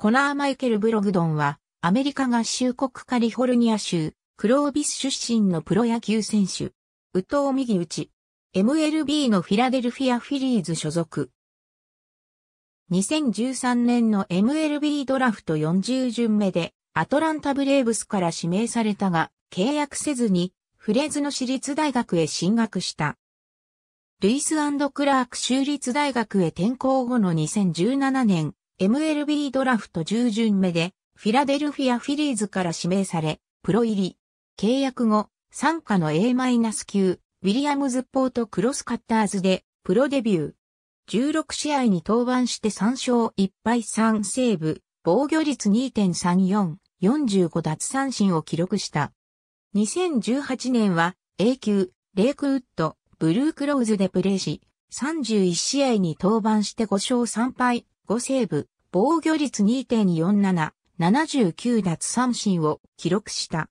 コナー・マイケル・ブログドンは、アメリカ合衆国カリフォルニア州、クロービス出身のプロ野球選手。宇藤右打ち。MLB のフィラデルフィア・フィリーズ所属。2013年の MLB ドラフト40巡目で、アトランタ・ブレーブスから指名されたが、契約せずに、フレーズの私立大学へ進学した。ルイスクラーク州立大学へ転校後の2017年、MLB ドラフト従順目で、フィラデルフィア・フィリーズから指名され、プロ入り。契約後、参加の A- 級、ウィリアムズポートクロスカッターズで、プロデビュー。16試合に登板して3勝1敗3セーブ、防御率2.34、45奪三振を記録した。2018年は A 級、レイクウッド、ブルークローズでプレーし、31試合に登板して5勝3敗、5セーブ、防御率2.47、79奪三振を記録した。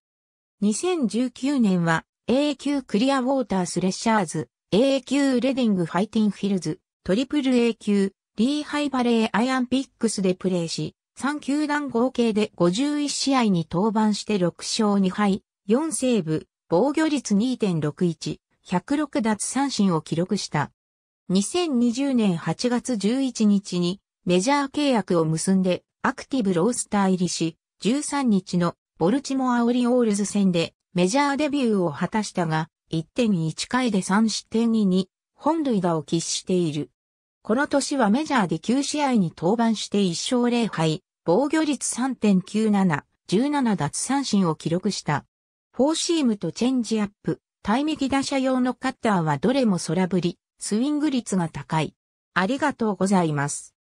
2019年は A 級クリアウォータースレッシャーズ、A 級レディングファイティンフィルズ、トリプル A 級、リーハイバレーアイアンピックスでプレーし、3球団合計で51試合に登板して6勝2敗、4セーブ、防御率2.61、106奪三振を記録した。2020年8月11日にメジャー契約を結んでアクティブロースター入りし、13日のボルチモアオリオールズ戦でメジャーデビューを果たしたが、1.1回で3失点に2本塁打を喫している。この年はメジャーで9試合に登板して1勝0敗、防御率3.97、17奪三振を記録した。フォーシームとチェンジアップ、対キ打者用のカッターはどれも空振り、スイング率が高い。ありがとうございます。